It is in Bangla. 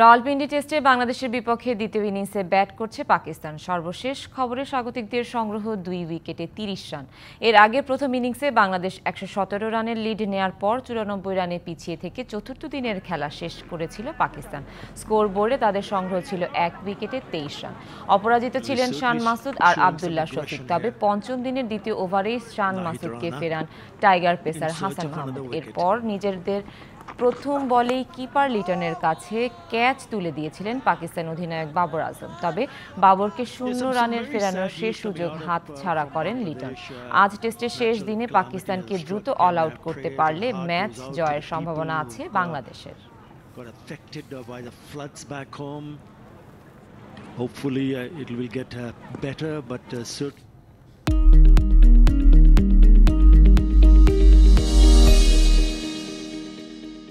রাওয়ালপিন্ডি টেস্টে বাংলাদেশের বিপক্ষে দ্বিতীয় ইনিংসে ব্যাট করছে পাকিস্তান সর্বশেষ খবরে স্বাগতিকদের সংগ্রহ দুই উইকেটে তিরিশ রান এর আগে প্রথম ইনিংসে বাংলাদেশ একশো সতেরো রানের লিড নেয়ার পর চুরানব্বই রানে পিছিয়ে থেকে চতুর্থ দিনের খেলা শেষ করেছিল পাকিস্তান স্কোর বোর্ডে তাদের সংগ্রহ ছিল এক উইকেটে তেইশ রান অপরাজিত ছিলেন শান মাসুদ আর আবদুল্লাহ শফিক তবে পঞ্চম দিনের দ্বিতীয় ওভারেই শান মাসুদকে ফেরান টাইগার পেসার হাসান মাহমুদ এরপর নিজেদের প্রথম বলেই কিপার লিটনের কাছে ক্যাচ তুলে দিয়েছিলেন পাকিস্তান অধিনায়ক বাবর আজম তবে বাবরকে শূন্য রানের ফেরানোর uh, শেষ সুযোগ হাত uh, ছাড়া করেন লিটন uh, আজ টেস্টের শেষ দিনে পাকিস্তানকে দ্রুত অল আউট করতে পারলে ম্যাচ জয়ের সম্ভাবনা আছে বাংলাদেশের Hopefully, uh, it will get uh, better, but uh, certainly.